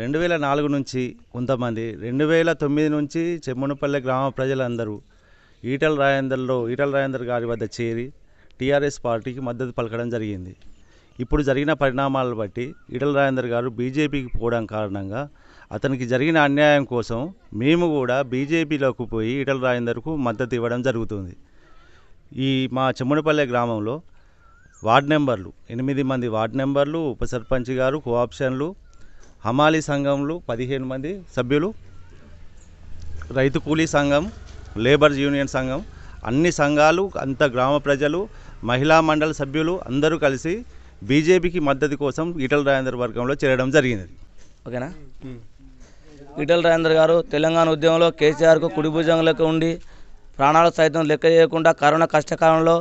రెండు వేల నాలుగు నుంచి కొంతమంది రెండు వేల తొమ్మిది నుంచి చెమ్మునపల్లె గ్రామ ప్రజలందరూ ఈటల రాయందర్లో ఈటల రాయందర్ గారి వద్ద చేరి టీఆర్ఎస్ పార్టీకి మద్దతు పలకడం జరిగింది ఇప్పుడు జరిగిన పరిణామాలను బట్టి ఈటల రాజేందర్ గారు బీజేపీకి పోవడం కారణంగా అతనికి జరిగిన అన్యాయం కోసం మేము కూడా బీజేపీలోకి పోయి ఈటల రాజేందర్కు మద్దతు ఇవ్వడం జరుగుతుంది ఈ మా చెమ్ముడిపల్లె గ్రామంలో వార్డ్ నెంబర్లు ఎనిమిది మంది వార్డ్ నెంబర్లు ఉప సర్పంచ్ గారు కోఆప్షన్లు హమాలీ సంఘంలో పదిహేను మంది సభ్యులు రైతు కూలీ సంఘం లేబర్ యూనియన్ సంఘం అన్ని సంఘాలు అంత గ్రామ ప్రజలు మహిళా మండలి సభ్యులు అందరూ కలిసి బీజేపీకి మద్దతు కోసం ఈటల రాజేందర్ వర్గంలో చేరడం జరిగినది ఓకేనా ఈటల రాజేందర్ గారు తెలంగాణ ఉద్యమంలో కేసీఆర్కు కుడిభుజంలోకి ఉండి ప్రాణాలు సైతం లెక్క చేయకుండా కరోనా కష్టకాలంలో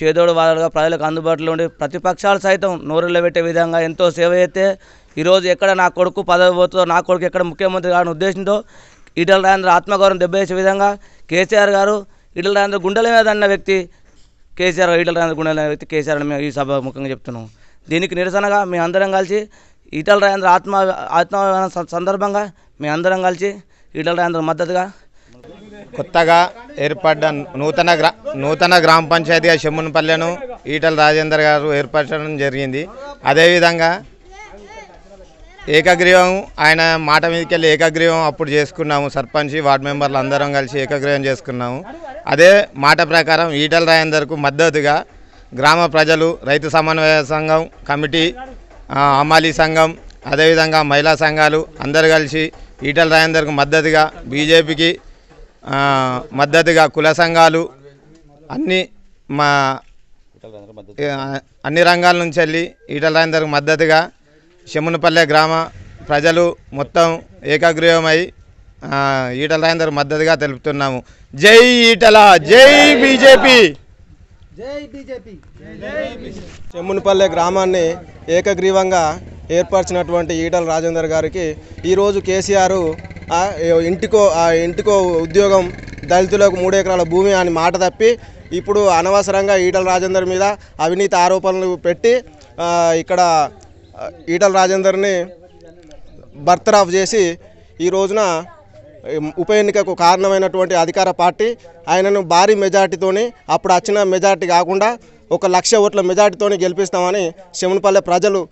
చేదోడు వాళ్ళగా ప్రజలకు అందుబాటులో ఉండి ప్రతిపక్షాలు సైతం నోరులో పెట్టే విధంగా ఎంతో సేవ చేస్తే ఈరోజు ఎక్కడ నా కొడుకు పదవి పోతుందో నా కొడుకు ఎక్కడ ముఖ్యమంత్రి కావడం ఉద్దేశంతో ఈటల రాజేంద్ర ఆత్మగౌరవం దెబ్బేసే విధంగా కేసీఆర్ గారు ఈటల రాజేంద్ర గుండెల మీద అన్న వ్యక్తి కేసీఆర్ ఈటల రాజేంద్ర గుండెల వ్యక్తి కేసీఆర్ అని మేము ఈ సభ ముఖంగా చెప్తున్నాం దీనికి నిరసనగా మీ అందరం కలిసి ఈటల రాజేంద్ర ఆత్మ ఆత్మ సందర్భంగా మీ అందరం కలిసి ఈటల రాజేంద్ర మద్దతుగా కొత్తగా ఏర్పడ్డ నూతన గ్రా నూతన గ్రామ పంచాయతీగా షమ్మునపల్లెను ఈటల రాజేందర్ గారు ఏర్పరచడం జరిగింది అదేవిధంగా ఏకగ్రీవం ఆయన మాట మీదకి వెళ్ళి ఏకగ్రీవం అప్పుడు చేసుకున్నాము సర్పంచ్ వార్డు మెంబర్లు అందరం కలిసి ఏకగ్రీవం చేసుకున్నాము అదే మాట ప్రకారం ఈటల రాయందర్కు మద్దతుగా గ్రామ ప్రజలు రైతు సమన్వయ సంఘం కమిటీ అమాలి సంఘం అదేవిధంగా మహిళా సంఘాలు అందరు కలిసి ఈటల రాయందరకు మద్దతుగా బీజేపీకి మద్దతుగా కుల సంఘాలు అన్ని మా అన్ని రంగాల నుంచి వెళ్ళి ఈటల రాయందరకు మద్దతుగా షమ్మునపల్లె గ్రామ ప్రజలు మొత్తం ఏకాగ్రీవమై ఈటల రాజేందర్ మద్దతుగా తెలుపుతున్నాము జై ఈటల జై బీజేపీ జై బీజేపీ చెమ్మునిపల్లె గ్రామాన్ని ఏకగ్రీవంగా ఏర్పరిచినటువంటి ఈటల రాజేందర్ గారికి ఈరోజు కేసీఆర్ ఇంటికో ఆ ఇంటికో ఉద్యోగం దళితులకు మూడు ఎకరాల భూమి అని మాట తప్పి ఇప్పుడు అనవసరంగా ఈటల రాజేందర్ మీద అవినీతి ఆరోపణలు పెట్టి ఇక్కడ ఈటల రాజేందర్ని బర్తరాఫ్ చేసి ఈ రోజున ఉప ఎన్నికకు కారణమైనటువంటి అధికార పార్టీ ఆయనను భారీ మెజార్టీతోని అప్పుడు వచ్చిన మెజార్టీ కాకుండా ఒక లక్ష ఓట్ల మెజార్టీతోని గెలిపిస్తామని శమునిపల్లె ప్రజలు